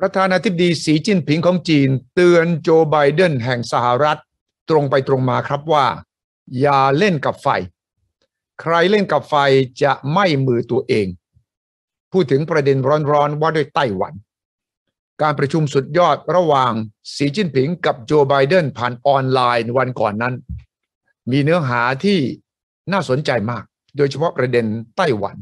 ประธานาธิบดีสีจิ้นผิงของจีน เตือนโจไบเดนแห่งสหรัฐตรงไปตรงมาครับว่า อย่าเล่นกับไฟ ใครเล่นกับไฟจะไม่มือตัวเอง พูดถึงประเด็นร้อนๆ ว่าด้วยไต้หวัน การประชุมสุดยอดระหว่างสีจิ้นผิงกับโจไบเดนผ่านออนไลน์วันก่อนนั้น มีเนื้อหาที่น่าสนใจมากโดยเฉพาะประเด็นไต้หวัน